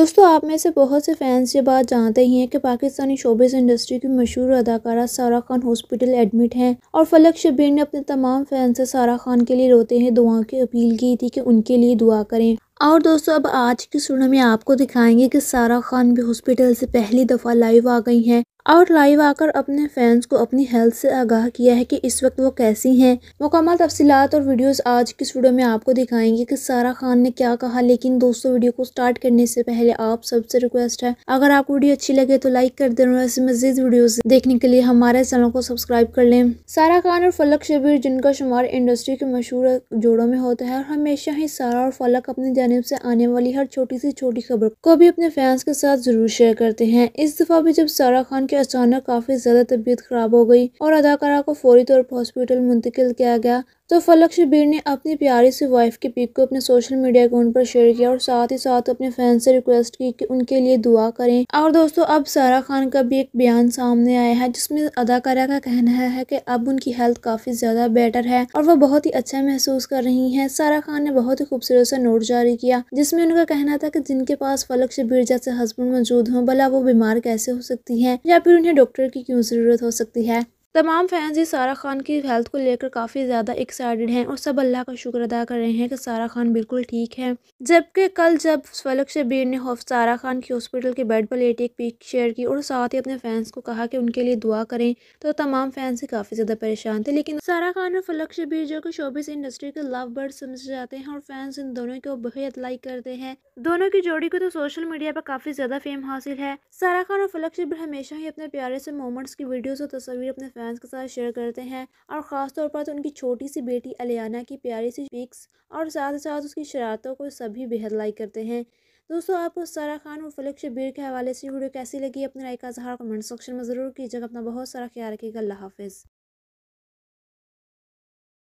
दोस्तों आप में से बहुत से फैंस ये बात जानते ही हैं कि पाकिस्तानी शोबेज इंडस्ट्री की मशहूर अदाकारा सारा खान हॉस्पिटल एडमिट हैं और फलक शबीर ने अपने तमाम फैंस से सारा खान के लिए रोते हैं दुआ की अपील की थी कि उनके लिए दुआ करें और दोस्तों अब आज की सुनो में आपको दिखाएंगे कि सारा खान भी हॉस्पिटल से पहली दफ़ा लाइव आ गई हैं और लाइव आकर अपने फैंस को अपनी हेल्थ से आगाह किया है कि इस वक्त वो कैसी हैं मुकम्मल तफसीत और वीडियोस आज की वीडियो में आपको दिखाएंगे कि सारा खान ने क्या कहा लेकिन दोस्तों वीडियो को स्टार्ट करने से पहले आप सबसे रिक्वेस्ट है अगर आपको वीडियो अच्छी लगे तो लाइक कर दे और मजीद वीडियोज देखने के लिए हमारे चैनल को सब्सक्राइब कर लें सारा खान और फलक शबीर जिनका शुमार इंडस्ट्री के मशहूर जोड़ों में होता है और हमेशा ही सारा और फलक अपनी जानब से आने वाली हर छोटी सी छोटी खबर को भी अपने फैंस के साथ जरूर शेयर करते हैं इस दफा भी जब सारा खान उनकी अचानक काफ़ी ज़्यादा तबीयत ख़राब हो गई और अदाकारा को फौरी तौर पर हॉस्पिटल मुंतकिल किया गया तो फलक शबीर ने अपनी प्यारी सी वाइफ के पिक को अपने सोशल मीडिया अकाउंट पर शेयर किया और साथ ही साथ अपने फैन से रिक्वेस्ट की कि उनके लिए दुआ करें और दोस्तों अब सारा खान का भी एक बयान सामने आया है जिसमें अदाकारा का कहना है कि अब उनकी हेल्थ काफी ज्यादा बेटर है और वह बहुत ही अच्छा महसूस कर रही है सारा खान ने बहुत ही खूबसूरत सा नोट जारी किया जिसमे उनका कहना था की जिनके पास फलक शबीर जैसे हस्बैंड मौजूद हों भला वो बीमार कैसे हो सकती है या फिर उन्हें डॉक्टर की क्यों जरूरत हो सकती है तमाम फैंस ही सारा खान की हेल्थ को लेकर काफ़ी ज़्यादा एक्साइटेड हैं और सब अल्लाह का शुक्र अदा कर रहे हैं कि सारा खान बिल्कुल ठीक है जबकि कल जब फलक शबीर ने हॉफ सारा खान की हॉस्पिटल के बेड पर लेटे एक पिक शेयर की और साथ ही अपने फैंस को कहा कि उनके लिए दुआ करें तो तमाम फैंस ही काफ़ी ज़्यादा परेशान थे लेकिन सारा खान और फलक शबीर जो कि शोबिस इंडस्ट्री के लव बर्ड समझ जाते हैं और फैंस इन दोनों को बेहद लाइक करते हैं दोनों की जोड़ी को तो सोशल मीडिया पर काफ़ी ज़्यादा फेम हासिल है सारा खान और फलक शबीर हमेशा ही अपने प्यारे से मोमेंट्स की वीडियोज़ और तस्वीर अपने फैंस के साथ शेयर करते हैं और ख़ास तौर पर तो उनकी छोटी सी बेटी अलियाना की प्यारी सी पिक्स और साथ ही साथ उसकी शरारतों को सभी बेहद लाइक करते हैं दोस्तों आपको सारा खान और फलक शबीर के हवाले से वीडियो कैसी लगी अपने राय का इजहार कमेंट सेक्शन में ज़रूर कीजिएगा अपना बहुत सारा ख्याल रखिएगा अल्लाह हाफिज़